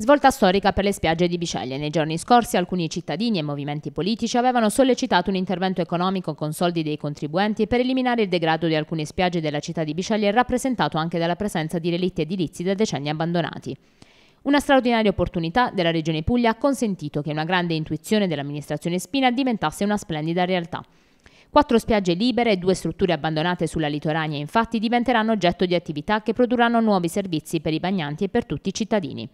Svolta storica per le spiagge di Biceglie. Nei giorni scorsi alcuni cittadini e movimenti politici avevano sollecitato un intervento economico con soldi dei contribuenti per eliminare il degrado di alcune spiagge della città di Biceglie rappresentato anche dalla presenza di relitti edilizi da decenni abbandonati. Una straordinaria opportunità della Regione Puglia ha consentito che una grande intuizione dell'amministrazione Spina diventasse una splendida realtà. Quattro spiagge libere e due strutture abbandonate sulla litorania infatti diventeranno oggetto di attività che produrranno nuovi servizi per i bagnanti e per tutti i cittadini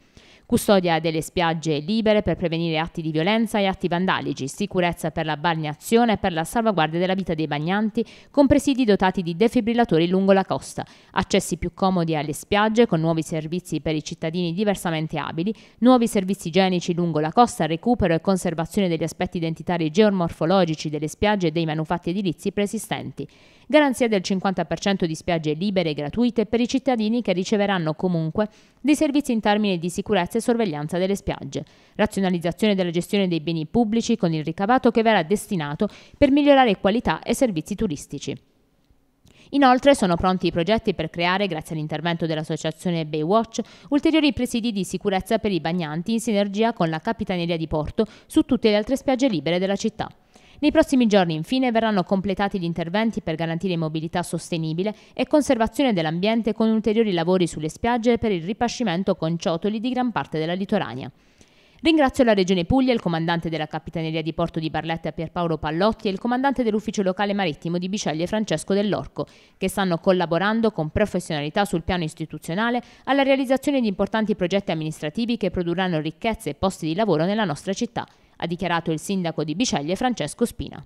custodia delle spiagge libere per prevenire atti di violenza e atti vandalici, sicurezza per la balneazione e per la salvaguardia della vita dei bagnanti, con presidi dotati di defibrillatori lungo la costa, accessi più comodi alle spiagge con nuovi servizi per i cittadini diversamente abili, nuovi servizi igienici lungo la costa, recupero e conservazione degli aspetti identitari geomorfologici delle spiagge e dei manufatti edilizi preesistenti, garanzia del 50% di spiagge libere e gratuite per i cittadini che riceveranno comunque dei servizi in termini di sicurezza e sorveglianza delle spiagge, razionalizzazione della gestione dei beni pubblici con il ricavato che verrà destinato per migliorare qualità e servizi turistici. Inoltre sono pronti i progetti per creare, grazie all'intervento dell'associazione Baywatch, ulteriori presidi di sicurezza per i bagnanti in sinergia con la Capitaneria di Porto su tutte le altre spiagge libere della città. Nei prossimi giorni infine verranno completati gli interventi per garantire mobilità sostenibile e conservazione dell'ambiente con ulteriori lavori sulle spiagge per il ripascimento con ciotoli di gran parte della litorania. Ringrazio la Regione Puglia, il comandante della Capitaneria di Porto di Barletta Pierpaolo Pallotti e il comandante dell'Ufficio Locale Marittimo di Biceglie Francesco Dell'Orco, che stanno collaborando con professionalità sul piano istituzionale alla realizzazione di importanti progetti amministrativi che produrranno ricchezze e posti di lavoro nella nostra città ha dichiarato il sindaco di Biceglie Francesco Spina.